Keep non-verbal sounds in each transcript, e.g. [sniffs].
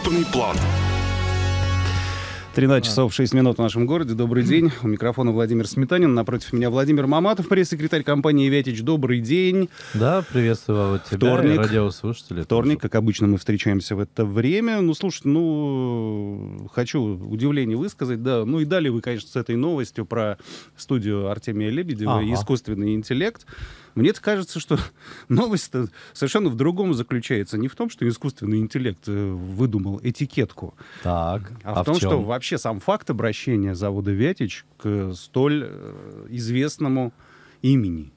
крупный план. 13 часов 6 минут в нашем городе. Добрый день. У микрофона Владимир Сметанин. Напротив меня Владимир Маматов, пресс-секретарь компании «Ветич». Добрый день. Да, приветствую тебя Вторник. и радиослушателей. Вторник, тоже. как обычно, мы встречаемся в это время. Ну, слушай, ну, хочу удивление высказать. Да, ну и далее вы, конечно, с этой новостью про студию Артемия Лебедева ага. искусственный интеллект. Мне кажется, что [laughs] новость совершенно в другом заключается. Не в том, что искусственный интеллект э, выдумал этикетку, так, а, а в том, чем? что вообще сам факт обращения завода «Вятич» к столь э, известному имени.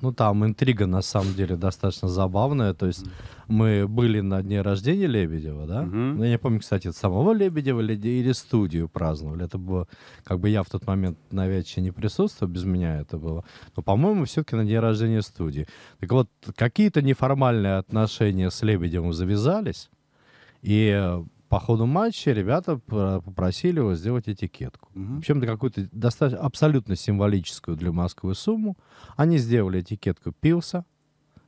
Ну, там интрига, на самом деле, достаточно забавная. То есть мы были на дне рождения Лебедева, да? Угу. я не помню, кстати, самого Лебедева или студию праздновали. Это было, как бы я в тот момент на Вяче не присутствовал, без меня это было. Но, по-моему, все-таки на дне рождения студии. Так вот, какие-то неформальные отношения с Лебедевым завязались, и э, по ходу матча ребята попросили его сделать этикетку. Угу. В чем-то какую-то достаточно абсолютно символическую для Москвы сумму. Они сделали этикетку Пилса,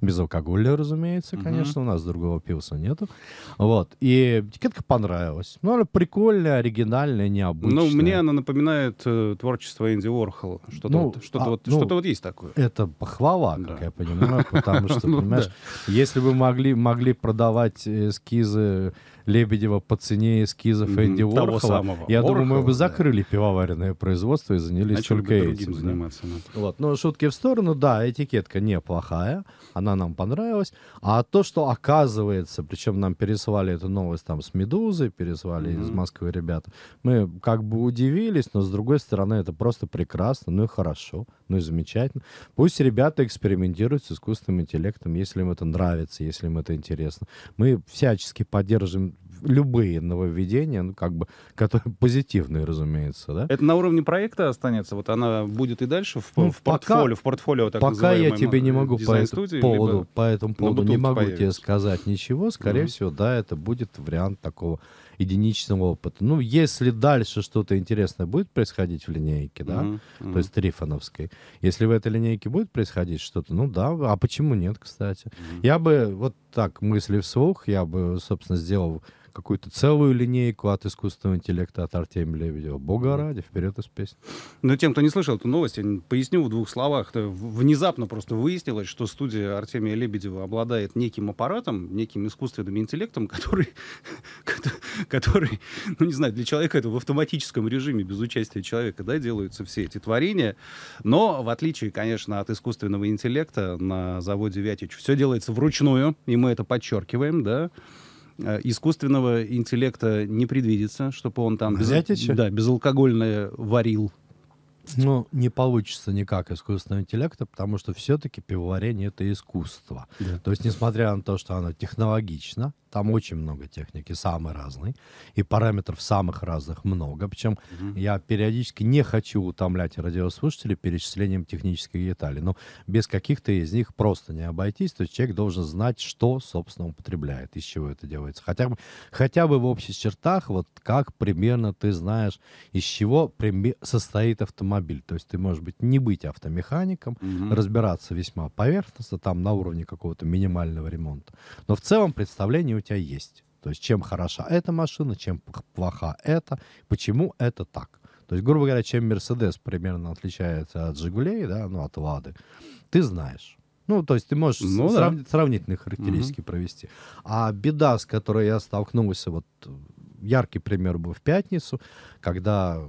без алкоголя, разумеется, угу. конечно, у нас другого пивса нету. Вот. И этикетка понравилась. Ну, она прикольная, оригинальная, необычная. Ну, мне она напоминает э, творчество Энди Уорхола. Что-то ну, вот, что а, вот, ну, что вот есть такое. Это похвала, да. как я понимаю, потому [laughs] что, ну понимаешь, если бы могли, могли продавать эскизы Лебедева по цене эскизов Эдди Того Уорхола. Я Уорхола, думаю, мы бы закрыли да. пивоваренное производство и занялись Начали только бы этим. Заниматься, да. Вот. Но шутки в сторону, да, этикетка неплохая, она нам понравилась. А то, что оказывается, причем нам пересвали эту новость там с «Медузы», пересвали mm-hmm. из Москвы ребята, мы как бы удивились, но с другой стороны это просто прекрасно, ну и хорошо. Ну и замечательно. Пусть ребята экспериментируют с искусственным интеллектом, если им это нравится, если им это интересно. Мы всячески поддержим любые нововведения, ну, как бы, которые [laughs] позитивные, разумеется, да? Это на уровне проекта останется? Вот она будет и дальше в, ну, в пока, портфолио, в портфолио так Пока я тебе не могу по этому поводу, либо... по этому поводу не могу появится. тебе сказать ничего. Скорее mm-hmm. всего, да, это будет вариант такого единичного опыта. Ну, если дальше что-то интересное будет происходить в линейке, да, mm-hmm. Mm-hmm. то есть Трифоновской, если в этой линейке будет происходить что-то, ну да, а почему нет, кстати? Mm-hmm. Я бы вот так мысли вслух, я бы, собственно, сделал какую-то целую линейку от искусственного интеллекта от Артемия Лебедева. Бога ради, вперед из песни. Но тем, кто не слышал эту новость, я поясню в двух словах. Внезапно просто выяснилось, что студия Артемия Лебедева обладает неким аппаратом, неким искусственным интеллектом, [laughs] который, который ну не знаю, для человека это в автоматическом режиме, без участия человека, да, делаются все эти творения. Но в отличие, конечно, от искусственного интеллекта на заводе Вятич все делается вручную, и мы это подчеркиваем, да, Э, искусственного интеллекта не предвидится, чтобы он там без, Зятича? да, безалкогольное варил. Ну, не получится никак искусственного интеллекта, потому что все-таки пивоварение — это искусство. Да. То есть, несмотря на то, что оно технологично, там очень много техники, самой разной. И параметров самых разных много. Причем угу. я периодически не хочу утомлять радиослушателей перечислением технических деталей. Но без каких-то из них просто не обойтись. То есть человек должен знать, что, собственно, употребляет, из чего это делается. Хотя бы, хотя бы в общих чертах, вот как примерно ты знаешь, из чего состоит автомобиль. То есть ты можешь быть не быть автомехаником, угу. разбираться весьма поверхностно, там на уровне какого-то минимального ремонта. Но в целом представление тебя есть. То есть чем хороша эта машина, чем плоха эта, почему это так. То есть, грубо говоря, чем Мерседес примерно отличается от Жигулей, да, ну, от Лады, ты знаешь. Ну, то есть ты можешь ну, срав... да. сравнительные характеристики угу. провести. А беда, с которой я столкнулся, вот яркий пример был в пятницу, когда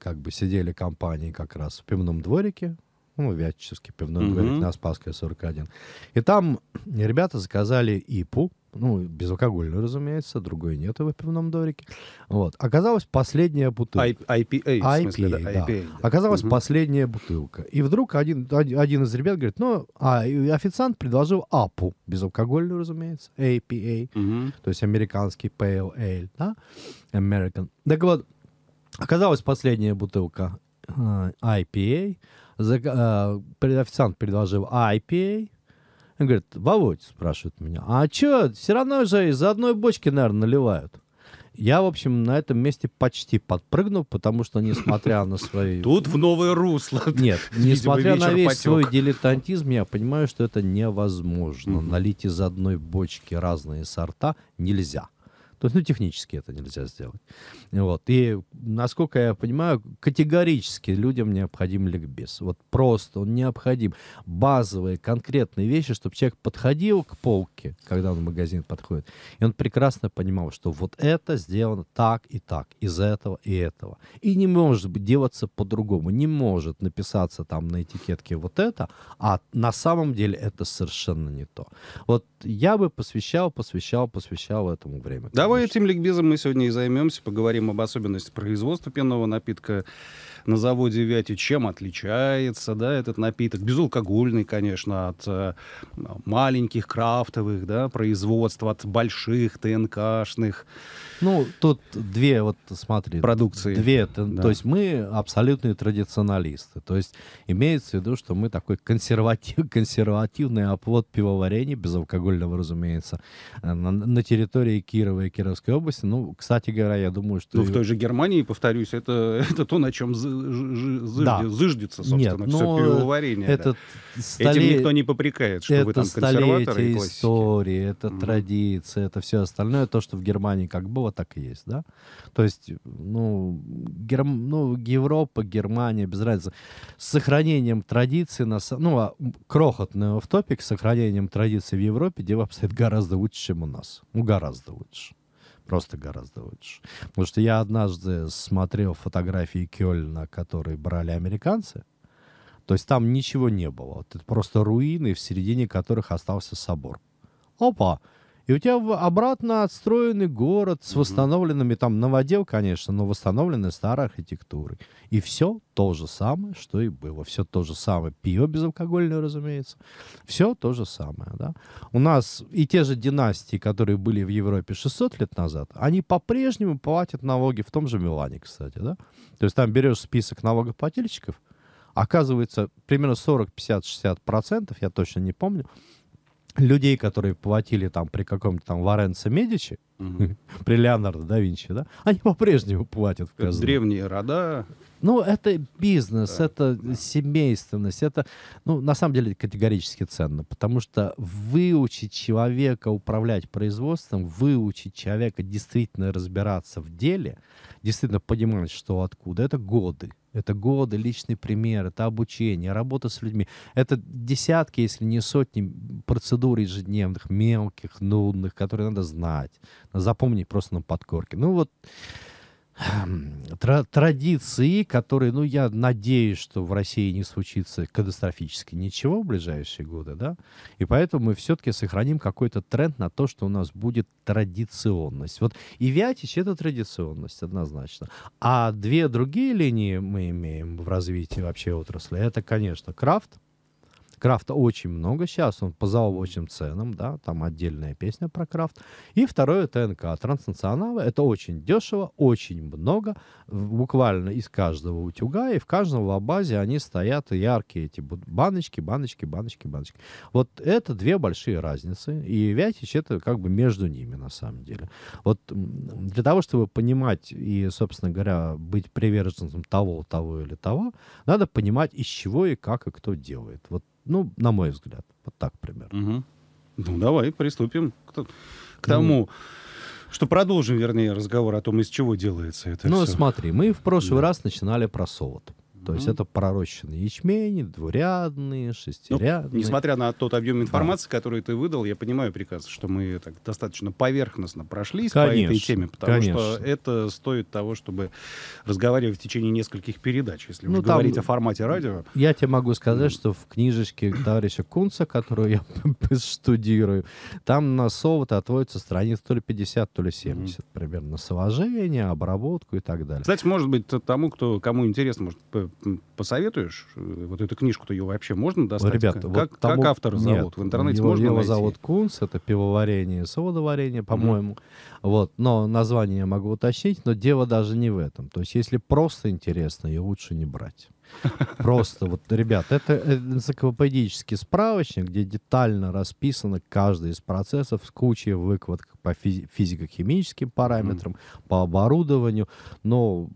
как бы сидели компании как раз в пивном дворике, ну, Вятческий пивной угу. дворик на Спасской 41. И там ребята заказали ИПУ, ну, безалкогольную, разумеется, другой нет в пивном дворике. Вот. Оказалась последняя бутылка. I, IPA, IPA, смысле, да, да. IPA да. Оказалась угу. последняя бутылка. И вдруг один, один из ребят говорит, ну, а официант предложил апу, безалкогольную, разумеется, APA, угу. то есть американский Pale Ale, да, American. Так вот, оказалась последняя бутылка э, IPA, э, официант предложил IPA, он говорит, Володь, спрашивает меня, а чё, все равно же из одной бочки, наверное, наливают. Я, в общем, на этом месте почти подпрыгнул, потому что, несмотря на свои... [laughs] Тут в новое русло. Нет, [laughs] несмотря на весь потек. свой дилетантизм, я понимаю, что это невозможно. Налить из одной бочки разные сорта нельзя. То есть, ну, технически это нельзя сделать. Вот. И, насколько я понимаю, категорически людям необходим ликбез. Вот просто он необходим. Базовые, конкретные вещи, чтобы человек подходил к полке, когда он в магазин подходит, и он прекрасно понимал, что вот это сделано так и так, из этого и этого. И не может делаться по-другому. Не может написаться там на этикетке вот это, а на самом деле это совершенно не то. Вот я бы посвящал, посвящал, посвящал этому время. Давай этим ликбезом мы сегодня и займемся, поговорим об особенностях производства пенного напитка, на заводе Вяти, чем отличается, да, этот напиток. Безалкогольный, конечно, от э, маленьких крафтовых, да, производств, от больших ТНКшных. Ну, тут две, вот смотри. Продукции. Две. Да. То есть мы абсолютные традиционалисты. То есть имеется в виду, что мы такой консерватив, [laughs] консервативный оплот пивоварения, безалкогольного, разумеется, э, на, на территории Кирова и Кировской области. Ну, кстати говоря, я думаю, что... Ну, в той же Германии, повторюсь, это, [laughs] это то, на чем да. зыждется, собственно, Нет, все переговорение. Это да. столе... Этим никто не попрекает, что это вы там консерваторы и классики. истории, это mm-hmm. традиция, это все остальное, то, что в Германии как было, так и есть, да? То есть, ну, Герм... ну Европа, Германия, без разницы. С сохранением традиции, на... ну, а крохотный в топик, с сохранением традиции в Европе дело обстоит гораздо лучше, чем у нас. Ну, гораздо лучше. Просто гораздо лучше. Потому что я однажды смотрел фотографии Кёльна, которые брали американцы. То есть там ничего не было. вот Это просто руины, в середине которых остался собор. Опа! И у тебя обратно отстроенный город с восстановленными, там, новодел, конечно, но восстановленной старой архитектурой. И все то же самое, что и было. Все то же самое. Пиво безалкогольное, разумеется. Все то же самое, да. У нас и те же династии, которые были в Европе 600 лет назад, они по-прежнему платят налоги в том же Милане, кстати, да. То есть там берешь список налогоплательщиков, оказывается, примерно 40, 50, 60 процентов, я точно не помню, людей, которые платили там при каком-то там Варенце Медичи, Угу. [laughs] При Леонардо да Винчи, да? Они по-прежнему платят в казну. Древние рода. Ну, это бизнес, да, это да. семейственность, это, ну, на самом деле категорически ценно, потому что выучить человека управлять производством, выучить человека действительно разбираться в деле, действительно понимать, что откуда, это годы. Это годы, личный пример, это обучение, работа с людьми. Это десятки, если не сотни процедур ежедневных, мелких, нудных, которые надо знать, запомнить просто на подкорке. Ну вот эм, традиции, которые, ну, я надеюсь, что в России не случится катастрофически ничего в ближайшие годы, да, и поэтому мы все-таки сохраним какой-то тренд на то, что у нас будет традиционность. Вот и Вятич — это традиционность однозначно. А две другие линии мы имеем в развитии вообще отрасли — это, конечно, крафт — Крафта очень много сейчас, он по заоблачным ценам, да, там отдельная песня про крафт. И второе ТНК, транснационалы, это очень дешево, очень много, буквально из каждого утюга, и в каждом лабазе они стоят яркие эти баночки, баночки, баночки, баночки. Вот это две большие разницы, и Вятич это как бы между ними на самом деле. Вот для того, чтобы понимать и, собственно говоря, быть приверженцем того, того или того, надо понимать, из чего и как и кто делает. Вот ну, на мой взгляд, вот так примерно. Угу. Ну, давай приступим к, к ну. тому, ну, что продолжим, вернее, разговор о том, из чего делается это Ну, все. смотри, мы в прошлый да. раз начинали про солод. То есть это пророщенный ячмень, двурядные, ну, шестирядные. Ну, несмотря на тот объем информации, да. который ты выдал, я понимаю приказ, что мы так достаточно поверхностно прошлись конечно, по этой теме, потому конечно. что это стоит того, чтобы разговаривать в течение нескольких передач, если ну, уж там, говорить о формате радио. Я тебе могу сказать, что в книжечке товарища Кунца, которую я [laughs] студирую, там на совы отводится страниц то ли 50, то ли 70 примерно. На совожение, обработку и так далее. Кстати, может быть, тому, кто, кому интересно, может посоветуешь? Э, вот эту книжку-то ее вообще можно ну, достать? Ребят, как, вот тому... как автора зовут? Нет, в интернете его, можно его найти? зовут Кунс это пивоварение соводоварение по-моему. Mm. Вот, но название я могу уточнить, но дело даже не в этом. То есть если просто интересно, ее лучше не брать. [laughs] Просто вот, ребят, это э, энциклопедический справочник, где детально расписано каждый из процессов с кучей выкладок по физико-химическим параметрам, по оборудованию. Но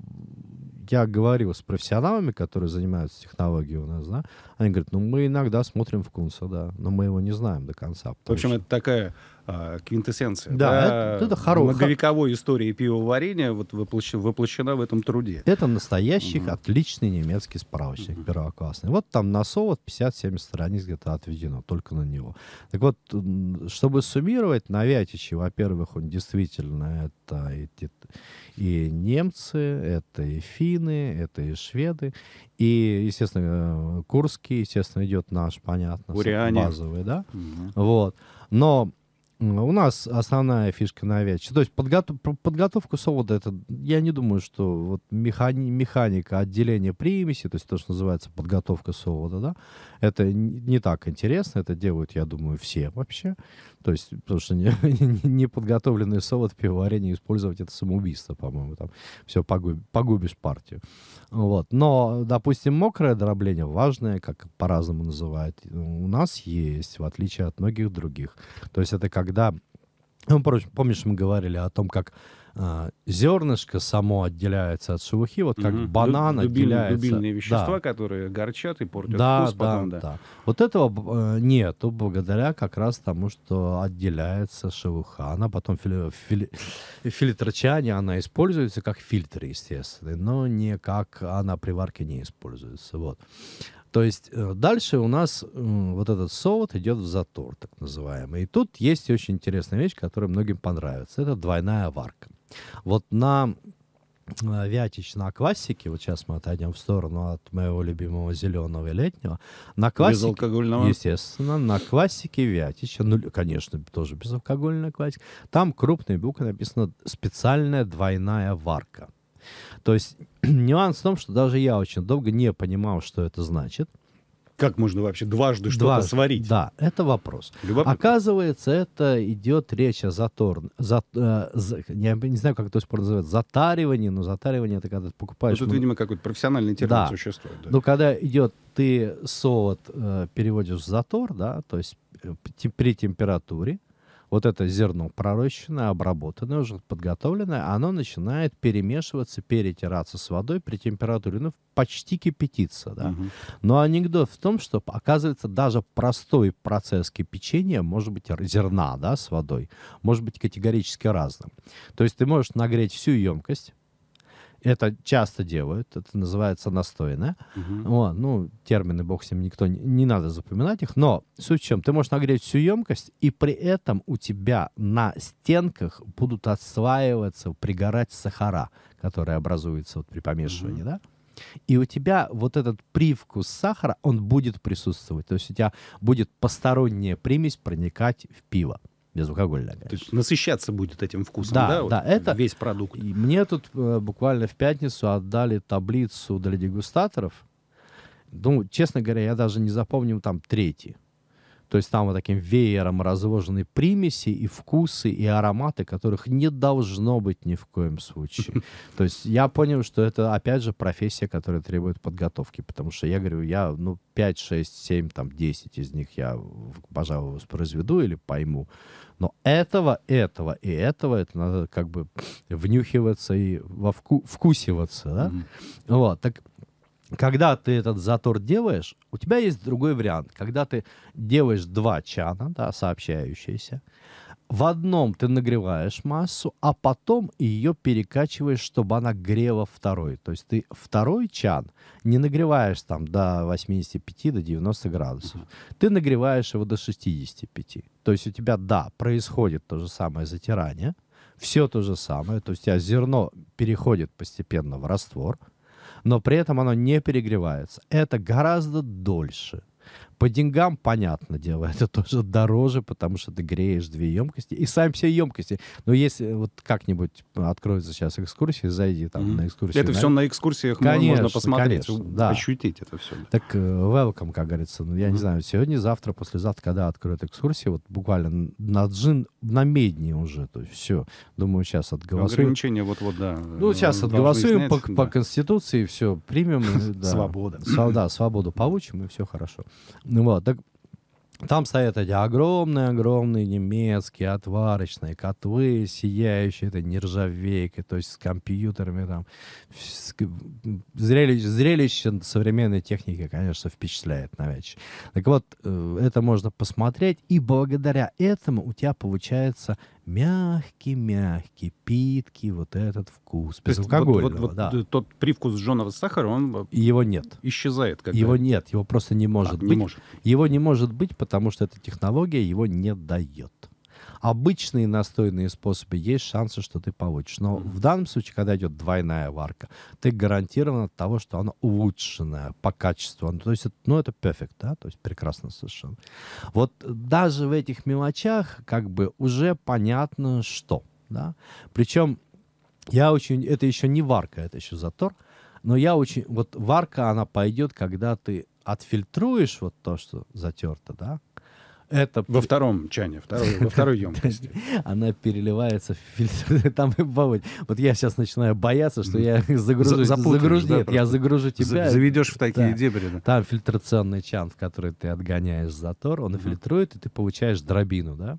я говорил с профессионалами, которые занимаются технологией у нас, да, они говорят, ну мы иногда смотрим в Кунса, да, но мы его не знаем до конца. В общем, это такая э, квинтэссенция. Да, да это, это хорошая. Многовековой истории пивоварения вот воплощена, воплощена в этом труде. Это настоящий, mm-hmm. отличный немецкий справочник mm-hmm. первоклассный. Вот там на солод 50-70 страниц где-то отведено, только на него. Так вот, чтобы суммировать, на Вятичи, во-первых, он действительно это и, и немцы, это и финны, это и шведы, и, естественно, э, курские, естественно, идет наш, понятно, Буряне. базовый, да, угу. вот. Но у нас основная фишка на овечье. То есть подготов, подготовку солода, это, я не думаю, что вот механи, механика отделения примеси, то есть то, что называется подготовка солода, да, это не так интересно, это делают, я думаю, все вообще. То есть, потому что неподготовленный [laughs] не, не солод в использовать это самоубийство, по-моему, там все, погуб, погубишь партию. Вот. Но, допустим, мокрое дробление важное, как по-разному называют, у нас есть, в отличие от многих других. То есть это как когда... Ну, помнишь, мы говорили о том, как а, зернышко само отделяется от шелухи, вот как угу. банан Дубиль, отделяется. Дубильные вещества, да. которые горчат и портят да, вкус да, потом. Да. да, Вот этого э, нету благодаря как раз тому, что отделяется шелуха. Она потом фили, фили, фильтрчане, она используется как фильтр, естественно, но не как она при варке не используется. Вот. То есть э, дальше у нас вот этот совод идет в затор, так называемый. И тут есть очень интересная вещь, которая многим понравится. Это двойная варка. Вот на э, Вятич на классике, вот сейчас мы отойдем в сторону от моего любимого зеленого и летнего, на классике, безалкогольного. естественно, на классике Вятича, ну, конечно, тоже безалкогольная классика, там крупной буквой написано «специальная двойная варка». То есть [clears throat] нюанс в том, что даже я очень долго не понимал, что это значит. Как можно вообще дважды, дважды что-то сварить? Да, это вопрос. Любопытно. Оказывается, это идет речь о затор... За... Э, я не знаю, как это называется, затаривание, но затаривание это когда ты покупаешь... Ну, тут, видимо, какой-то профессиональный термин да. существует. Да. Но когда идет, ты солод э, переводишь в затор, да, то есть э, при температуре, вот это зерно пророщенное, обработанное, уже подготовленное, оно начинает перемешиваться, перетираться с водой при температуре, ну, почти кипятиться, да. Угу. Но анекдот в том, что, оказывается, даже простой процесс кипячения может быть зерна, да, с водой, может быть категорически разным. То есть ты можешь нагреть всю емкость, это часто делают, это называется настойное. Угу. О, ну, термины, бог с ним, никто, не, не надо запоминать их, но суть в чем, ты можешь нагреть всю емкость, и при этом у тебя на стенках будут отслаиваться, пригорать сахара, которые образуются вот при помешивании, угу. да? И у тебя вот этот привкус сахара, он будет присутствовать. То есть у тебя будет посторонняя примесь проникать в пиво безалкогольная, конечно. То есть насыщаться будет этим вкусом, да? Да, вот да это весь продукт. И мне тут э, буквально в пятницу отдали таблицу для дегустаторов. Ну, честно говоря, я даже не запомнил там третий. То есть там вот таким веером разложены примеси и вкусы, и ароматы, которых не должно быть ни в коем случае. [laughs] То есть я понял, что это, опять же, профессия, которая требует подготовки, потому что я говорю, я, ну, 5, 6, 7, там, 10 из них я, пожалуй, воспроизведу или пойму. Но этого, этого и этого, это надо как бы [sniffs] внюхиваться и во вку вкусиваться, да? Mm-hmm. Вот, так когда ты этот затор делаешь, у тебя есть другой вариант. Когда ты делаешь два чана, да, сообщающиеся, в одном ты нагреваешь массу, а потом ее перекачиваешь, чтобы она грела второй. То есть ты второй чан не нагреваешь там до 85, до 90 градусов. Ты нагреваешь его до 65. То есть у тебя, да, происходит то же самое затирание, все то же самое. То есть у тебя зерно переходит постепенно в раствор – но при этом оно не перегревается. Это гораздо дольше. По деньгам, понятно дело, это тоже дороже, потому что ты греешь две емкости и сами все емкости. Но если вот как-нибудь откроется сейчас экскурсия, зайди там mm-hmm. на экскурсию. Это на... все на экскурсиях конечно, можно посмотреть, конечно, да. ощутить это все. Так э, welcome, как говорится. Ну, я mm-hmm. не знаю, сегодня, завтра, послезавтра, когда откроют экскурсии, вот буквально на джин намедни уже, то есть все. Думаю, сейчас отголосуем. Ограничения вот-вот, да. Ну, сейчас э, отголосуем по, да. по Конституции, все, примем. [laughs] Да. Свобода. Да, свободу получим, и все хорошо. Вот, так там стоят эти огромные-огромные немецкие отварочные котлы, сияющие это нержавейкой, то есть с компьютерами там. Зрелище, зрелище современной техники, конечно, впечатляет навечно. Так вот, э, это можно посмотреть, и благодаря этому у тебя получается мягкий-мягкий, питкий вот этот вкус. Безалкогольного, вот, вот, да. Тот привкус Джонова сахара, он э, его нет. исчезает. Когда... Его нет, его просто не может а, быть. Не может. Его не может быть, потому что эта технология его не дает обычные настойные способы есть шансы, что ты получишь. Но в данном случае, когда идет двойная варка, ты гарантирован от того, что она улучшенная по качеству. Ну, то есть, ну, это перфект, да, то есть прекрасно совершенно. Вот даже в этих мелочах как бы уже понятно, что, да. Причем я очень, это еще не варка, это еще затор, но я очень, вот варка, она пойдет, когда ты отфильтруешь вот то, что затерто, да, это... Во втором чане, второй, во [laughs] второй емкости. Она переливается в фильтр. [laughs] Там и бабуть. Вот я сейчас начинаю бояться, что я загружу, загружу да, нет, я загружу тебя. Заведешь в такие да. дебри. Да. Там фильтрационный чан, в который ты отгоняешь затор, он угу. фильтрует, и ты получаешь дробину, да?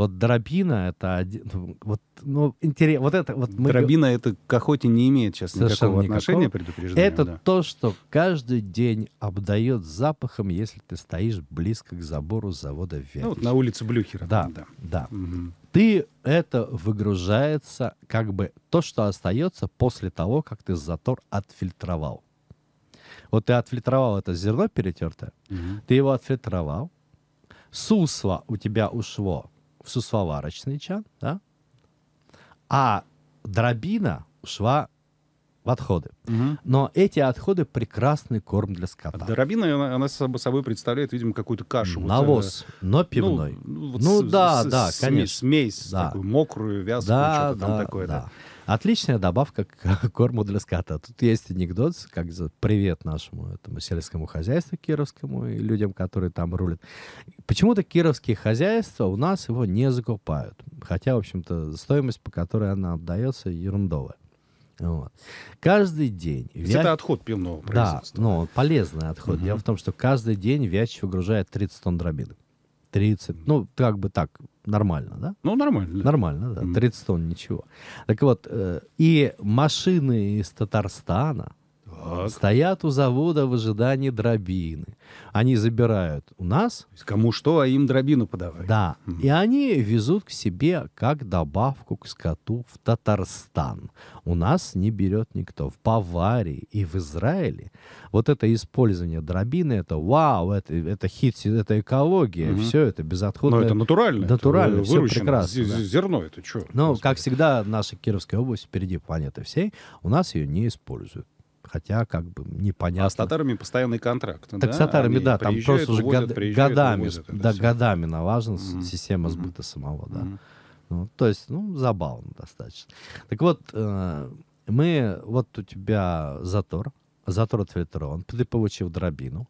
Вот дробина это один, ну, вот, ну, интересно, вот это вот мы... Дробина это к охоте не имеет сейчас Совершенно никакого, никакого. отношения, предупреждаю. Это да. то, что каждый день обдает запахом, если ты стоишь близко к забору завода Вятич. Ну, вот на улице Блюхера. Да, да. да. Угу. Ты это выгружается, как бы то, что остается после того, как ты затор отфильтровал. Вот ты отфильтровал это зерно перетертое, угу. ты его отфильтровал, сусло у тебя ушло, в сусваварочный чан, да? а дробина шла в отходы. Угу. Но эти отходы прекрасный корм для скота. А дробина, она, она собой представляет, видимо, какую-то кашу. Навоз, вот, э, но пивной. Ну, вот ну с, да, с, да, с, конечно. Смесь да. такую мокрую, вязкую, да, что-то да, там такое. Да. да. Отличная добавка к [laughs] корму для скота. Тут есть анекдот, как за привет нашему этому сельскому хозяйству кировскому и людям, которые там рулят. Почему-то кировские хозяйства у нас его не закупают. Хотя, в общем-то, стоимость, по которой она отдается, ерундовая. Вот. Каждый день... Вяч... Это отход пивного производства. Да, ну, но полезный отход. Угу. Дело в том, что каждый день Вяч выгружает 30 тонн дробинок. 30, ну, как бы так, нормально, да? Ну, нормально. Да. Нормально, да, 30 тонн, ничего. Так вот, э, и машины из Татарстана, так. Стоят у завода в ожидании дробины. Они забирают у нас. Кому что, а им дробину подавай. Да. Mm. И они везут к себе как добавку к скоту в Татарстан. У нас не берет никто. В Баварии и в Израиле вот это использование дробины, это вау, это, это хит, это экология, mm все это безотходное. Но это натурально. Натурально, это все прекрасно. Зерно это что? Ну, как всегда, наша Кировская область впереди планеты всей. У нас ее не используют хотя как бы непонятно. А с татарами постоянный контракт, Так да? с татарами, Они да, там просто уже год, годами, увозят да, годами налажена mm-hmm. система сбыта mm-hmm. самого, да. Mm-hmm. Ну, то есть, ну, забавно достаточно. Так вот, э, мы, вот у тебя затор, затор от фильтра, он ты получил дробину,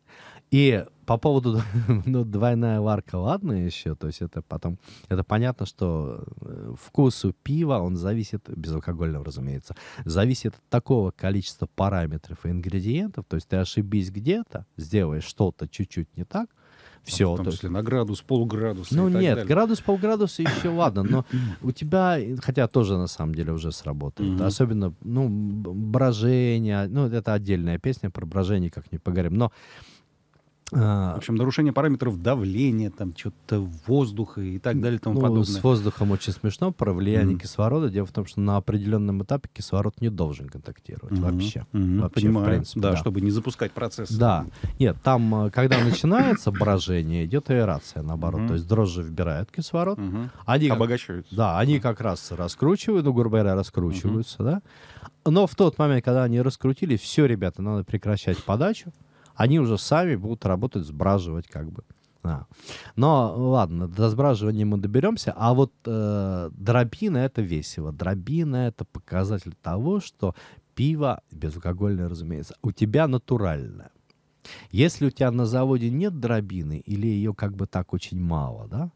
и по поводу, [laughs] ну, двойная варка, ладно еще, то есть это потом, это понятно, что э, вкусу пива, он зависит, безалкогольного, разумеется, зависит от такого количества параметров и ингредиентов, то есть ты ошибись где-то, сделаешь что-то чуть-чуть не так, а все. В том числе на градус, полградуса. Ну нет, далее. градус, полградуса еще ладно, но [coughs] у тебя, хотя тоже на самом деле уже сработает. Угу. Особенно, ну, брожение, ну это отдельная песня про брожение, как не поговорим, но а, в общем, нарушение параметров давления, там, что-то воздуха и так далее и тому ну, подобное. С воздухом очень смешно про влияние mm-hmm. кислорода. Дело в том, что на определенном этапе кислород не должен контактировать mm-hmm. вообще. Mm-hmm. вообще Понимаю, в принципе, да, да, чтобы не запускать процесс. Да. Нет, там, э, когда начинается брожение, идет аэрация, наоборот. Mm-hmm. То есть дрожжи вбирают кислород. Mm-hmm. Они Обогащаются. да, они mm-hmm. как раз раскручивают, ну, грубо говоря, раскручиваются, mm-hmm. да. Но в тот момент, когда они раскрутили, все, ребята, надо прекращать подачу они уже сами будут работать, сбраживать как бы. А. Но ладно, до сбраживания мы доберемся, а вот э, дробина это весело. Дробина это показатель того, что пиво безалкогольное, разумеется, у тебя натуральное. Если у тебя на заводе нет дробины или ее как бы так очень мало, да,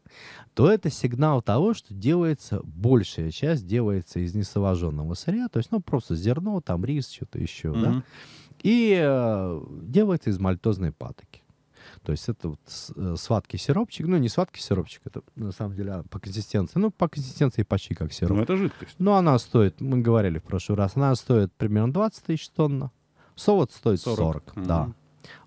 то это сигнал того, что делается большая часть делается из несовоженного сырья, то есть ну просто зерно, там рис, что-то еще, mm-hmm. да и э, делается из мальтозной патоки. То есть это вот сватки э, сиропчик, ну не сватки сиропчик, это на самом деле а по консистенции, ну по консистенции почти как сироп. Ну это жидкость. Но она стоит, мы говорили в прошлый раз, она стоит примерно 20 тысяч тонн, Совод стоит 40, 40 mm-hmm. да.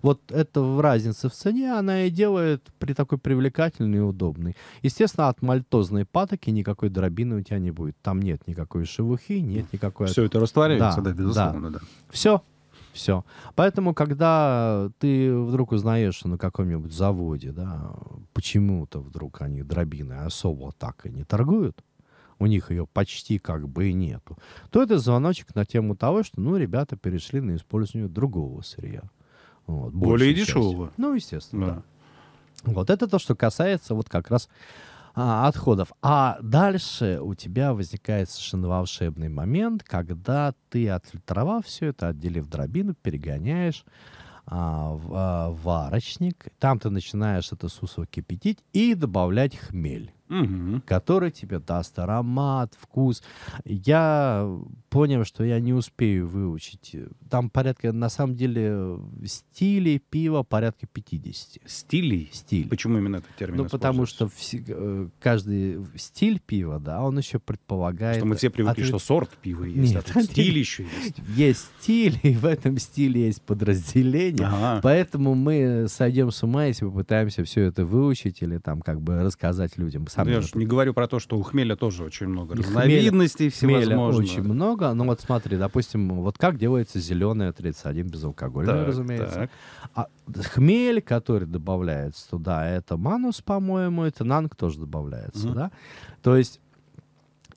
Вот эта разница в цене, она и делает при такой привлекательной и удобной. Естественно, от мальтозной патоки никакой дробины у тебя не будет. Там нет никакой шевухи, нет никакой... Все это растворяется, да, да безусловно, да. да. Все, все. Поэтому, когда ты вдруг узнаешь, что на каком-нибудь заводе, да, почему-то вдруг они дробины особо так и не торгуют, у них ее почти как бы и нету, то это звоночек на тему того, что, ну, ребята перешли на использование другого сырья. Вот, Более дешевого. Ну, естественно, да. да. Вот это то, что касается вот как раз а, отходов. А дальше у тебя возникает совершенно волшебный момент, когда ты, отфильтровав все это, отделив дробину, перегоняешь а, в а, варочник. Там ты начинаешь это сусо кипятить и добавлять хмель угу. который тебе даст аромат, вкус. Я понял, что я не успею выучить. Там порядка, на самом деле, стилей пива порядка 50. Стилей? стилей. Почему именно этот термин Ну, потому что в, э, каждый стиль пива, да, он еще предполагает... Что мы все привыкли, ответ... что сорт пива есть, Нет, а тут стиль еще есть. Есть стиль, и в этом стиле есть подразделение. Ага. Поэтому мы сойдем с ума, если попытаемся все это выучить или там как бы рассказать людям самом Я деле. не говорю про то, что у хмеля тоже очень много и разновидностей хмеля, всевозможных. очень много. Но ну, вот смотри, допустим, вот как делается зеленая 31 безалкогольная, так, разумеется. Так. А хмель, который добавляется туда, это манус, по-моему, это нанг тоже добавляется, mm да? То есть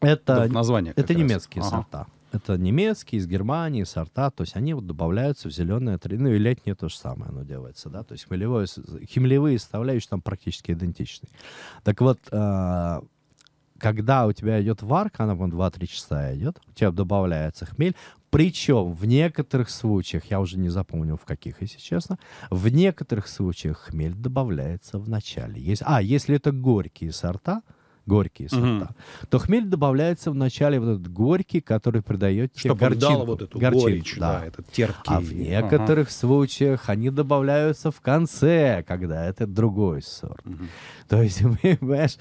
это, это, название это немецкие ага. сорта. Это немецкие, из Германии, сорта, то есть они вот добавляются в зеленое три, ну и летнее то же самое оно делается, да, то есть хмелевое, хмелевые составляющие там практически идентичны. Так вот, э, когда у тебя идет варка, она, вон моему 2-3 часа идет, у тебя добавляется хмель. Причем в некоторых случаях, я уже не запомнил в каких, если честно, в некоторых случаях хмель добавляется в начале. Есть, а, если это горькие сорта, горькие сорта, mm то хмель добавляется в начале вот этот горький, который придает тебе горчинку. вот эту горчинку, горечь, да. да, этот терпкий. А в некоторых uh случаях они добавляются в конце, когда это другой сорт. mm то есть, [laughs] понимаешь,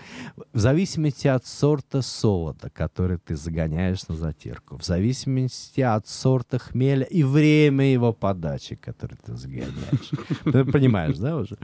в зависимости от сорта солода, который ты загоняешь на затирку, в зависимости от сорта хмеля и время его подачи, который ты загоняешь. [laughs] Ты понимаешь, да, уже?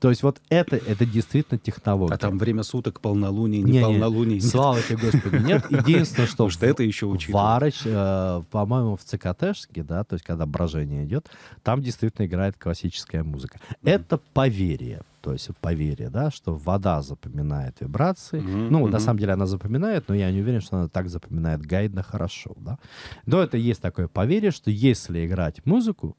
То есть вот это, это действительно технология. А там время суток, полнолуние, не, не полнолуние. Не, слава тебе, Господи, нет. Единственное, что... что [laughs] это еще учитывают. Варыч, э, по-моему, в ЦКТшке, да, то есть когда брожение идет, там действительно играет классическая музыка. Это поверье, то есть по вере, да, что вода запоминает вибрации. Mm-hmm. Ну, на самом деле она запоминает, но я не уверен, что она так запоминает гайдно хорошо, да. Но это есть такое поверье, что если играть музыку,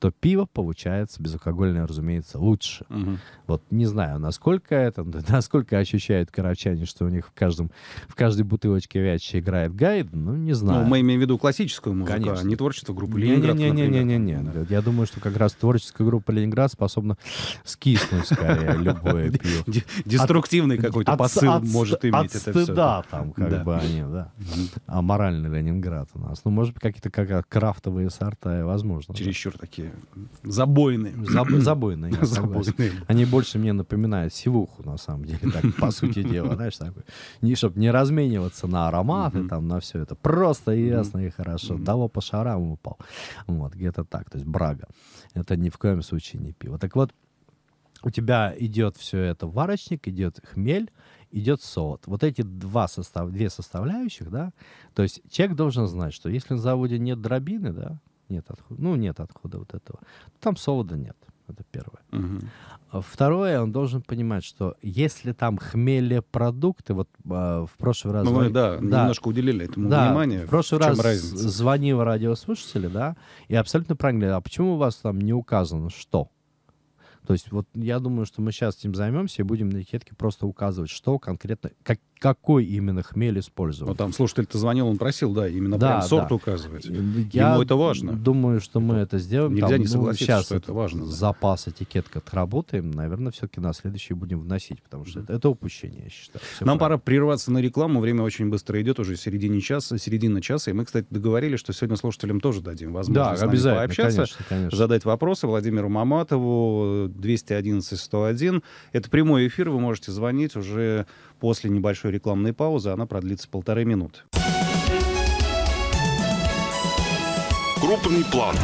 то пиво получается безалкогольное, разумеется, лучше. Угу. Вот не знаю, насколько это, [laughs] насколько ощущают карачане, что у них в, каждом, в каждой бутылочке вячи играет гайд, ну, не ну, знаю. Ну, мы имеем в виду классическую музыку, Конечно. а не творчество группы Ленинград, Не-не-не-не-не. Да. Я думаю, что как раз творческая группа Ленинград способна скиснуть скорее [laughs] любое пиво. Деструктивный какой-то посыл может иметь это все. Да, там как бы они, да. А моральный Ленинград у нас. Ну, может быть, какие-то как крафтовые сорта, возможно. Чересчур такие такие забойные. Заб, [clears throat] забойные, забойные. Они больше мне напоминают сивуху, на самом деле, так, по сути дела, знаешь, такой. Не, чтобы не размениваться на ароматы, там, на все это. Просто ясно и хорошо. Того по шарам упал. Вот, где-то так. То есть брага. Это ни в коем случае не пиво. Так вот, у тебя идет все это варочник, идет хмель, идет солод. Вот эти два состав, две составляющих, да, то есть человек должен знать, что если на заводе нет дробины, да, нет отхода. Ну, нет отхода вот этого. Там солода нет. Это первое. Угу. Второе, он должен понимать, что если там хмелепродукты, вот э, в прошлый раз... Ну, звон... да, да, немножко уделили этому да, внимание. В прошлый в раз разница? звонил радиослушатели, да, и абсолютно правильно, а почему у вас там не указано что? То есть вот я думаю, что мы сейчас этим займемся и будем на этикетке просто указывать, что конкретно, как, какой именно хмель использовать. Ну там слушатель-то звонил, он просил, да, именно да, прям сорт да. указывать. Э, я Ему это важно. думаю, что мы это сделаем. Нельзя там, не ну, согласиться, ну, сейчас что это важно. Запас этикетка отработаем, наверное, все-таки на следующий будем вносить, потому что это, это упущение, я считаю. Все Нам правильно. пора прерваться на рекламу, время очень быстро идет, уже середине часа, середина часа, и мы, кстати, договорились, что сегодня слушателям тоже дадим возможность да, обязательно, пообщаться, конечно, конечно. задать вопросы Владимиру Маматову, 211-101. Это прямой эфир, вы можете звонить уже После небольшой рекламной паузы она продлится полторы минуты. Крупный план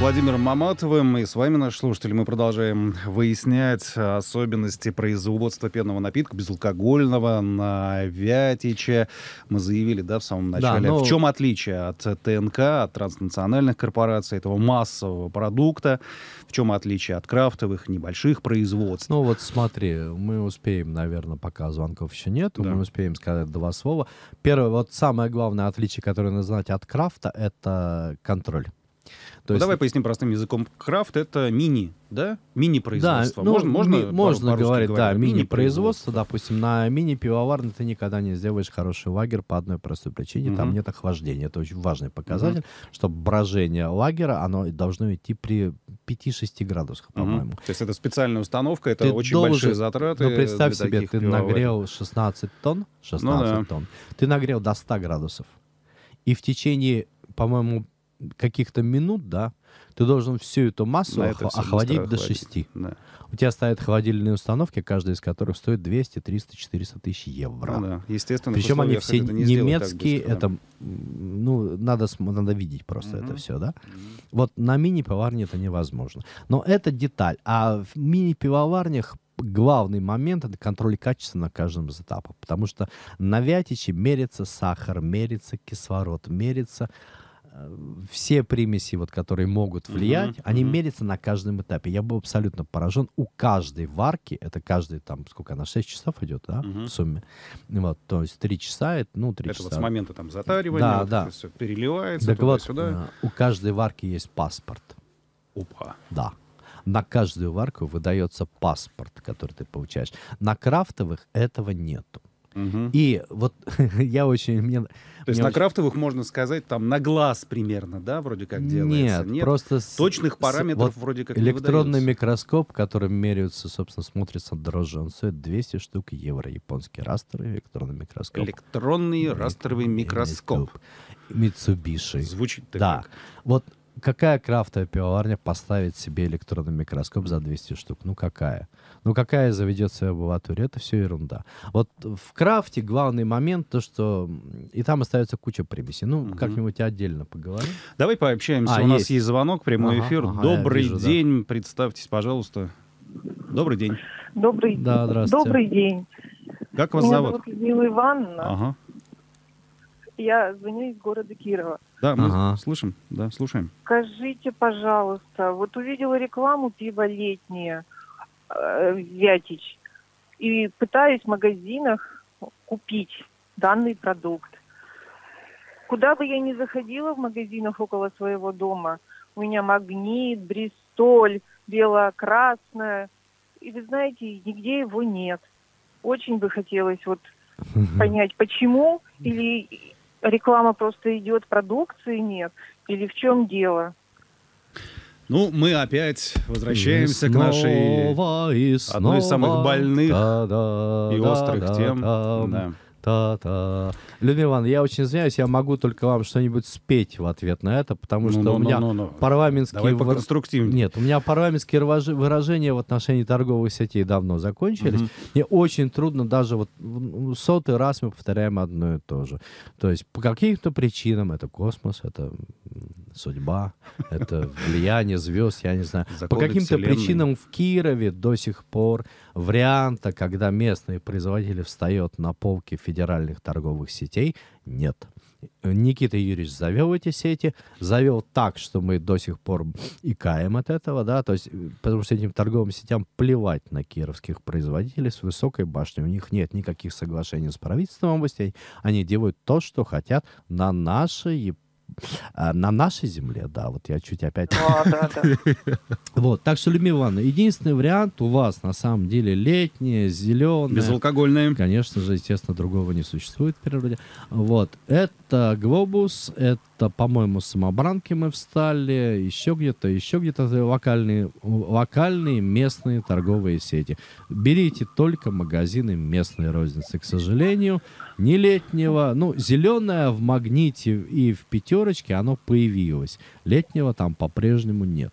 с Владимиром Маматовым и с вами, наш слушатель. Мы продолжаем выяснять особенности производства пенного напитка, безалкогольного, на Вятиче. Мы заявили, да, в самом начале. Да, ну, но... В чем отличие от ТНК, от транснациональных корпораций, этого массового продукта? В чем отличие от крафтовых, небольших производств? Ну вот смотри, мы успеем, наверное, пока звонков еще нет, да. мы успеем сказать два слова. Первое, вот самое главное отличие, которое нужно знать от крафта, это контроль. То ну, есть... давай поясним простым языком. Крафт — это мини, да? Мини-производство. Да, ну, можно, ну, можно, ми- можно говорить, говоря, да, мини-производство. Допустим, на мини-пивоварне ты никогда не сделаешь хороший лагерь по одной простой причине. Угу. Там нет охлаждения. Это очень важный показатель, угу. что брожение лагера, оно должно идти при 5-6 градусах, по-моему. Угу. То есть это специальная установка, это ты очень должен... большие затраты. Ну, представь себе, ты пивоварен. нагрел 16 тонн, 16 ну, да. тонн, ты нагрел до 100 градусов. И в течение, по-моему, каких-то минут, да, ты должен всю эту массу это охладить до 6. Да. У тебя стоят холодильные установки, каждая из которых стоит 200, 300, 400 тысяч евро. Ну, да. Естественно, Причем они все не немецкие, быстро, это, да. ну, надо, надо видеть просто mm это все, да. mm Вот на мини-пивоварне это невозможно. Но это деталь. А в мини-пивоварнях главный момент — это контроль качества на каждом из этапов. Потому что на Вятиче мерится сахар, мерится кислород, мерится все примеси, вот, которые могут влиять, mm-hmm. они mm-hmm. мерятся на каждом этапе. Я был абсолютно поражен. У каждой варки, это каждый там, сколько она, 6 часов идет, да, mm-hmm. в сумме. Вот, то есть 3 часа, это, ну, 3 это часа. Это вот с момента там затаривания, да, вот да. все переливается так вот, сюда э, У каждой варки есть паспорт. Опа. Да. На каждую варку выдается паспорт, который ты получаешь. На крафтовых этого нету. И вот [laughs] я очень... Мне, То есть на очень... крафтовых, можно сказать, там на глаз примерно, да, вроде как делается? Нет, Нет просто... Точных с, параметров вот вроде как Электронный микроскоп, которым меряются, собственно, смотрится дрожжи, он стоит 200 штук евро. Японский растровый электронный микроскоп. Электронный растровый микроскоп. Митсубиши. Звучит так. Да. Как. Вот какая крафтовая пивоварня поставит себе электронный микроскоп за 200 штук? Ну какая? Ну какая заведет свою обыватуру? Это все ерунда. Вот в крафте главный момент то, что и там остается куча примесей. Ну угу. как-нибудь отдельно поговорим. Давай пообщаемся. А, У есть. нас есть звонок, прямой ага, эфир. Ага, Добрый вижу, день, да. представьтесь, пожалуйста. Добрый день. Добрый. день. Да, [laughs] здравствуйте. Добрый день. Как вас Меня зовут? зовут Людмила Ивановна. Ага. Я звоню из города Кирова. Да, мы ага. слышим, да, слушаем. Скажите, пожалуйста, вот увидела рекламу пива летнее, э, Вятич, и пытаюсь в магазинах купить данный продукт. Куда бы я ни заходила в магазинах около своего дома, у меня магнит, бристоль, бело-красное. И вы знаете, нигде его нет. Очень бы хотелось вот понять, почему или реклама просто идет, продукции нет? Или в чем дело? Ну, мы опять возвращаемся и к нашей снова, одной из самых больных да, да, и острых да, тем. Да. Та-та. Людмила Ивановна, я очень извиняюсь, я могу только вам что-нибудь спеть в ответ на это, потому ну, что ну, у ну, меня ну, ну, ну. парламентские... Давай Нет, у меня парламентские выражения в отношении торговых сетей давно закончились. Угу. Мне очень трудно даже вот ну, сотый раз мы повторяем одно и то же. То есть по каким-то причинам это космос, это судьба, [laughs] это влияние звезд, я не знаю. Законы По каким-то причинам в Кирове до сих пор варианта, когда местные производители встают на полки федеральных торговых сетей, нет. Никита Юрьевич завел эти сети, завел так, что мы до сих пор икаем от этого, да, то есть, э, потому что этим торговым сетям плевать на кировских производителей с высокой башней, у них нет никаких соглашений с правительством областей, они делают то, что хотят на наши японские Э, на нашей земле, да, вот я чуть опять... [laughs] Вот, так что, Людмила Ивановна, единственный вариант у вас на самом деле летнее, зеленое. Безалкогольное. Конечно же, естественно, другого не существует в природе. Вот, это глобус, это, по-моему, самобранки мы встали, еще где-то, еще где-то локальные, локальные местные торговые сети. Берите только магазины местной розницы, к сожалению ни летнего. Ну, зеленое в магните и в пятерочке оно появилось. Летнего там по-прежнему нет.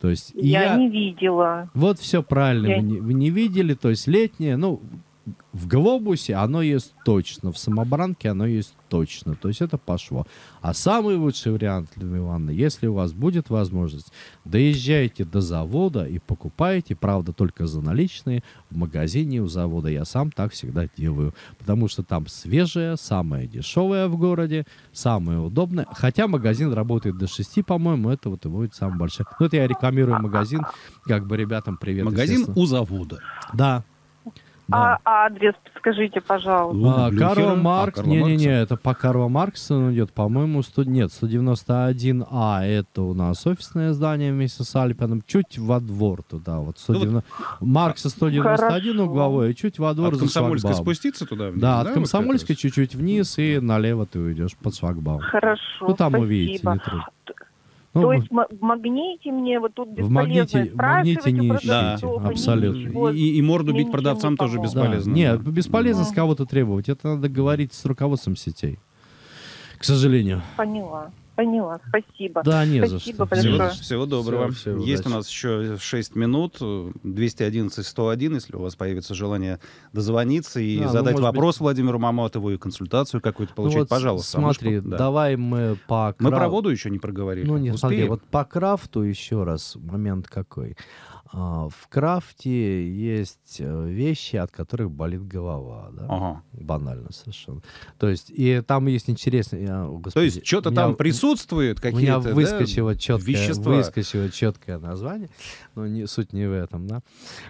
То есть я, я не видела. Вот все правильно, я... вы, не, вы не видели, то есть летнее, ну в глобусе оно есть точно, в самобранке оно есть точно. То есть это пошло. А самый лучший вариант, Людмила Ивановна, если у вас будет возможность, доезжайте до завода и покупайте, правда, только за наличные, в магазине у завода. Я сам так всегда делаю, потому что там свежее, самое дешевое в городе, самое удобное. Хотя магазин работает до 6, по-моему, это вот и будет самое большое. Ну, это я рекламирую магазин, как бы ребятам привет. Магазин у завода. Да, а да. Ну, а адрес скажите, пожалуйста. А, Карл Маркс, а, не-не-не, это по Карла Маркса идет, по-моему, сто нет, 191А, это у нас офисное здание вместе с Альпином, чуть во двор туда, вот 190... ну, вот, Маркса 191 хорошо. угловой, и чуть во двор От Комсомольской спуститься туда? Вниз, да, да, от Комсомольской вот чуть-чуть вниз, и налево ты уйдешь под шлагбаум. Хорошо, Ну, там спасибо. увидите, не трудно. Ну, То есть в магните мне вот тут бесполезно в магните, спрашивать магните не у да, абсолютно. Ничего, и, и морду бить продавцам тоже бесполезно. Да. Нет, бесполезно да. с кого-то требовать. Это надо говорить с руководством сетей. К сожалению. Поняла. Поняла, спасибо. Да, не спасибо за что. Всего, всего доброго. Всего, всего Есть удачи. у нас еще 6 минут, 211-101, если у вас появится желание дозвониться и да, ну, задать ну, вопрос быть... Владимиру Маматову и консультацию какую-то получить, ну, вот пожалуйста. А смотри, что... да. давай мы по... Краф... Мы про воду еще не проговорили. Ну нет, смотри, вот по крафту еще раз момент какой. А, в крафте есть э, вещи, от которых болит голова, да? Ага. Банально совершенно. То есть, и там есть интересно... А, я, господи, То есть, что-то там присутствует какие-то, У меня выскочило, да, четкое, вещества. выскочило четкое название, но не, суть не в этом, да?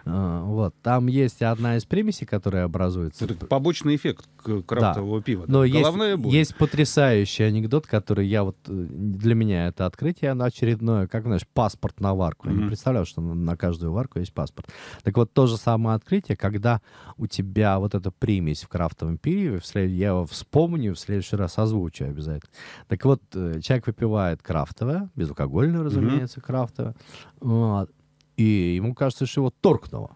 А, вот, там есть одна из примесей, которая образуется... Это побочный эффект крафтового да. пива. Да? Но Головная есть, боль. есть потрясающий анекдот, который я вот... Э, для меня это открытие, оно очередное, как, знаешь, паспорт на варку. Mm-hmm. не представлял, что на каждом каждую варку есть паспорт. Так вот, то же самое открытие, когда у тебя вот эта примесь в крафтовом пиве, я его вспомню, в следующий раз озвучу обязательно. Так вот, э, человек выпивает крафтовое, безалкогольное, разумеется, mm-hmm. крафтовое, вот, и ему кажется, что его торкнуло.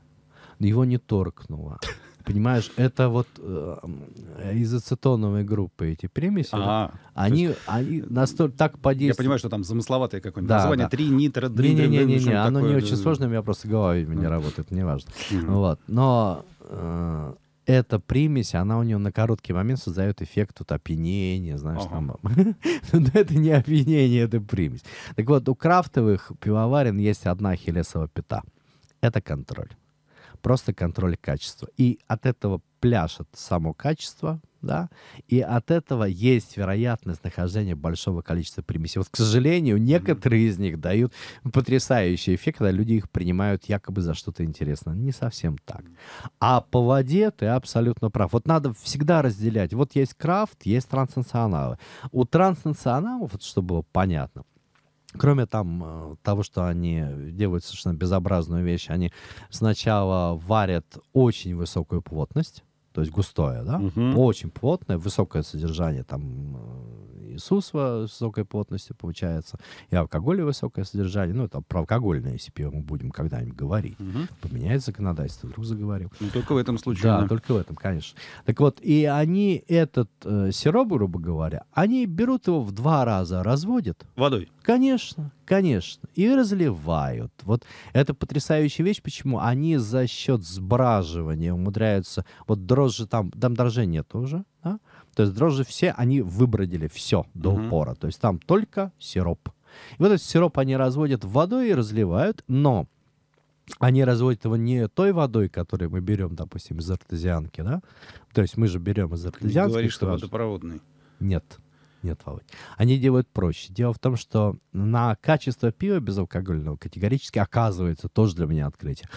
но Его не торкнуло. Понимаешь, это вот э, из ацетоновой группы эти примеси. А, они, есть... они настолько так подействуют. Я понимаю, что там замысловатое какое-нибудь да, название. Да. Три нитро, три Не, не, не, не, оно такое... не очень сложное, у меня просто голова, видимо, не работает, неважно. Вот. Но э, эта примесь, она у него на короткий момент создает эффект вот опьянения, знаешь, ага. там. [laughs] Но это не опьянение, это примесь. Так вот, у крафтовых пивоварен есть одна хилесова пята. Это контроль просто контроль качества. И от этого пляшет само качество, да, и от этого есть вероятность нахождения большого количества примесей. Вот, к сожалению, некоторые из них дают потрясающий эффект, когда люди их принимают якобы за что-то интересное. Не совсем так. А по воде ты абсолютно прав. Вот надо всегда разделять. Вот есть крафт, есть транснационалы. У транснационалов, вот, чтобы было понятно, Кроме там э, того, что они делают совершенно безобразную вещь, они сначала варят очень высокую плотность, то есть густое, да, угу. очень плотное, высокое содержание там э, Иисус с высокой плотности получается, и алкоголя высокое содержание, ну, это про алкогольное, если пиво мы будем когда-нибудь говорить. Угу. Поменяет законодательство, вдруг заговорил. Ну, только в этом случае. Да, да, только в этом, конечно. Так вот, и они этот э, сироп, грубо говоря, они берут его в два раза, разводят. Водой? Конечно, конечно. И разливают. Вот это потрясающая вещь, почему они за счет сбраживания умудряются... Вот дрожжи дрожжи там, там дрожжей нет уже, да? То есть дрожжи все, они выбродили все до угу. упора. То есть там только сироп. И вот этот сироп они разводят водой и разливают, но они разводят его не той водой, которую мы берем, допустим, из артезианки, да? То есть мы же берем из артезианки. Ты говоришь, что водопроводный. Нет не отвалывать. Они делают проще. Дело в том, что на качество пива безалкогольного категорически оказывается тоже для меня открытие.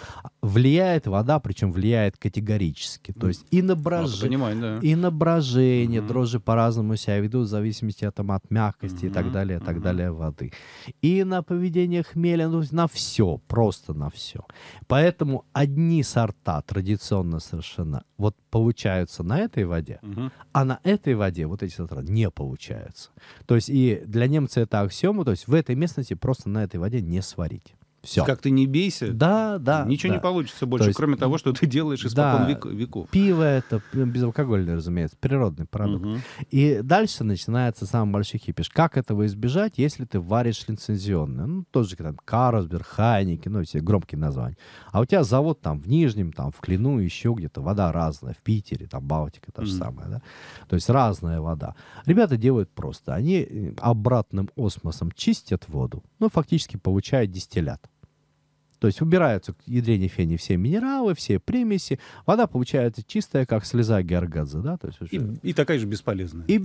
Влияет вода, причем влияет категорически. То есть и на, брож... а, понимаю, да. и на брожение, mm дрожжи по-разному себя ведут, в зависимости от, там, от мягкости mm и так далее, и так mm далее воды. И на поведение хмеля, ну, на все, просто на все. Поэтому одни сорта традиционно совершенно вот получаются на этой воде, mm а на этой воде вот эти сорта не получаются отличаются. То есть и для немца это аксиома, то есть в этой местности просто на этой воде не сварить. Все. Как ты не бейся, да, да, ничего да. не получится больше, То есть, кроме того, что ты делаешь из да, век, веков. Пиво это безалкогольное, разумеется, природный продукт. Угу. И дальше начинается самый большой кипиш. Как этого избежать, если ты варишь лицензионное? Ну, тот же там Карлсберг, Хайники, ну, все громкие названия. А у тебя завод там в Нижнем, там в Клину, еще где-то вода разная, в Питере, там Балтика та же угу. самая, да? То есть разная вода. Ребята делают просто. Они э, обратным осмосом чистят воду, ну, фактически получают дистиллят. То есть убираются к ядрене фени все минералы, все примеси. Вода получается чистая, как слеза Георгадзе. Да? То есть уже... и, и такая же бесполезная. И,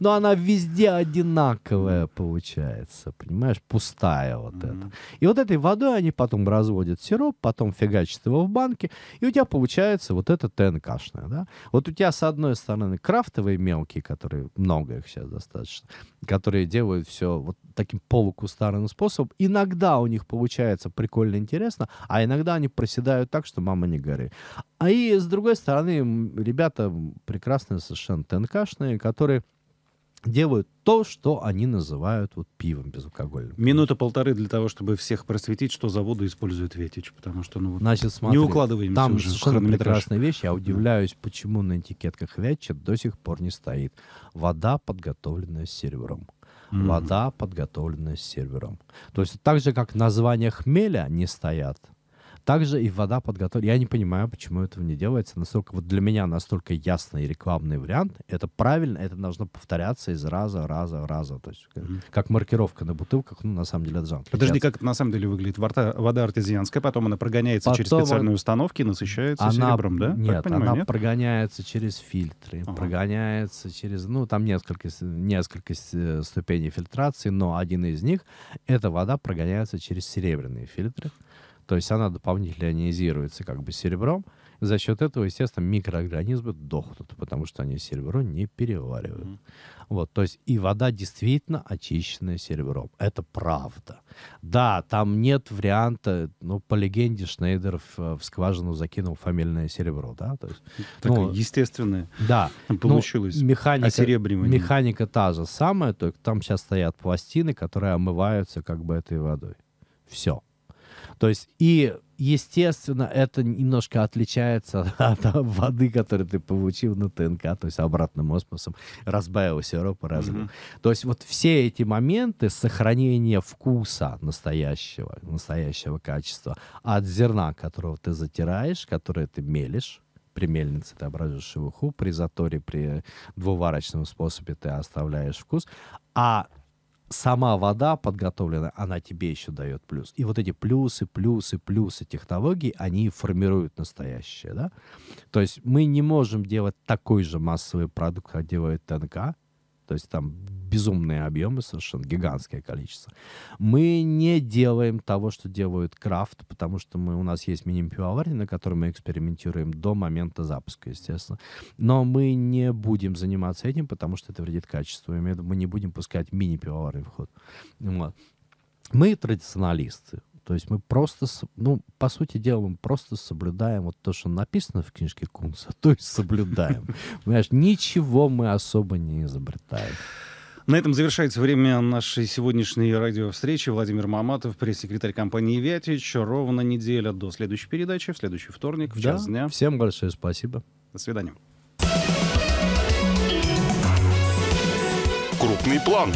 но она везде одинаковая получается, понимаешь? Пустая вот mm эта. И вот этой водой они потом разводят сироп, потом фигачат его в банке, и у тебя получается вот это ТНКшное. Да? Вот у тебя с одной стороны крафтовые мелкие, которые много их сейчас достаточно, которые делают все вот таким полукустарным способом. Иногда у них получается прикольно интересно, а иногда они проседают так, что мама не горит. А и с другой стороны, ребята прекрасные совершенно ТНКшные, которые делают то, что они называют вот пивом безалкогольным. Минута-полторы для того, чтобы всех просветить, что за воду использует Ветич, потому что ну, Значит, смотри, не укладываемся там уже совершенно прекрасная вещь. Я удивляюсь, почему на этикетках Ветча до сих пор не стоит. Вода, подготовленная с сервером. Mm-hmm. Вода, подготовленная с сервером. То есть так же, как названия хмеля не стоят, также и вода подготовлена. Я не понимаю, почему этого не делается. Настолько вот для меня настолько ясный рекламный вариант. Это правильно, это должно повторяться из раза, раза, раза. То есть mm-hmm. как маркировка на бутылках, ну, на самом деле, это же Подожди, как это на самом деле выглядит? Вода, вода артезианская, потом она прогоняется потом через специальные он... установки, насыщается она... серебром, да? Нет, понимаю, она нет? прогоняется через фильтры, ага. прогоняется через... Ну, там несколько, несколько э, ступеней фильтрации, но один из них — эта вода прогоняется через серебряные фильтры. То есть она дополнительно ионизируется как бы серебром. За счет этого, естественно, микроорганизмы дохнут, потому что они серебро не переваривают. Mm -hmm. Вот, то есть и вода действительно очищенная серебром. Это правда. Да, там нет варианта, ну, по легенде Шнейдеров э, в скважину закинул фамильное серебро, да? То есть, Такое ну, естественное. Да. Получилось. Ну, механика, механика та же самая, только там сейчас стоят пластины, которые омываются как бы этой водой. Все. То есть и естественно, это немножко отличается [laughs] от воды, которую ты получил на ТНК, то есть обратным осмосом, разбавил сироп и разлил. Mm-hmm. То есть вот все эти моменты сохранения вкуса настоящего, настоящего качества от зерна, которого ты затираешь, которое ты мелешь, при мельнице ты образуешь шелуху, при заторе, при двуварочном способе ты оставляешь вкус, а сама вода подготовленная, она тебе еще дает плюс. И вот эти плюсы, плюсы, плюсы технологий, они формируют настоящее, да? То есть мы не можем делать такой же массовый продукт, как делает ТНК, то есть там безумные объемы, совершенно гигантское количество. Мы не делаем того, что делают крафт, потому что мы, у нас есть мини пивоварни, на которой мы экспериментируем до момента запуска, естественно. Но мы не будем заниматься этим, потому что это вредит качеству. Мы не будем пускать мини-пивоварни в ход. Вот. Мы традиционалисты. То есть мы просто, ну, по сути дела, мы просто соблюдаем вот то, что написано в книжке Кунца, [laughs] то есть соблюдаем. [laughs] Понимаешь, ничего мы особо не изобретаем. На этом завершается время нашей сегодняшней радиовстречи. Владимир Маматов, пресс-секретарь компании «Вятич». Ровно неделя до следующей передачи, в следующий вторник, в да. дня. Всем большое спасибо. До свидания. Крупный план.